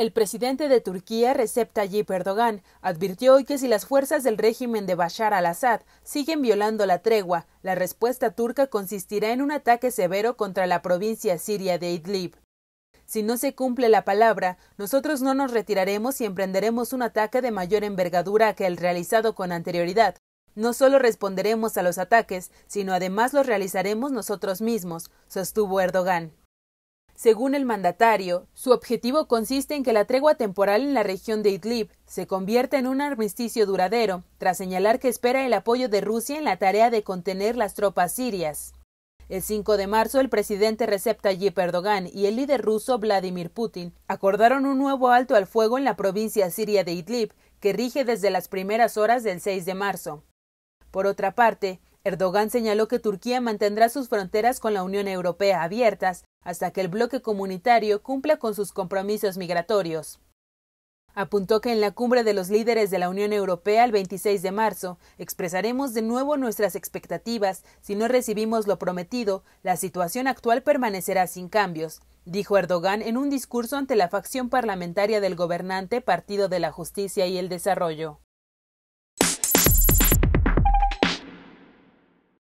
El presidente de Turquía, Recep Tayyip Erdogan, advirtió hoy que si las fuerzas del régimen de Bashar al-Assad siguen violando la tregua, la respuesta turca consistirá en un ataque severo contra la provincia siria de Idlib. Si no se cumple la palabra, nosotros no nos retiraremos y emprenderemos un ataque de mayor envergadura que el realizado con anterioridad. No solo responderemos a los ataques, sino además los realizaremos nosotros mismos, sostuvo Erdogan. Según el mandatario, su objetivo consiste en que la tregua temporal en la región de Idlib se convierta en un armisticio duradero, tras señalar que espera el apoyo de Rusia en la tarea de contener las tropas sirias. El 5 de marzo, el presidente Recep Tayyip Erdogan y el líder ruso Vladimir Putin acordaron un nuevo alto al fuego en la provincia siria de Idlib, que rige desde las primeras horas del 6 de marzo. Por otra parte, Erdogan señaló que Turquía mantendrá sus fronteras con la Unión Europea abiertas hasta que el bloque comunitario cumpla con sus compromisos migratorios. Apuntó que en la cumbre de los líderes de la Unión Europea el 26 de marzo expresaremos de nuevo nuestras expectativas. Si no recibimos lo prometido, la situación actual permanecerá sin cambios, dijo Erdogan en un discurso ante la facción parlamentaria del gobernante Partido de la Justicia y el Desarrollo.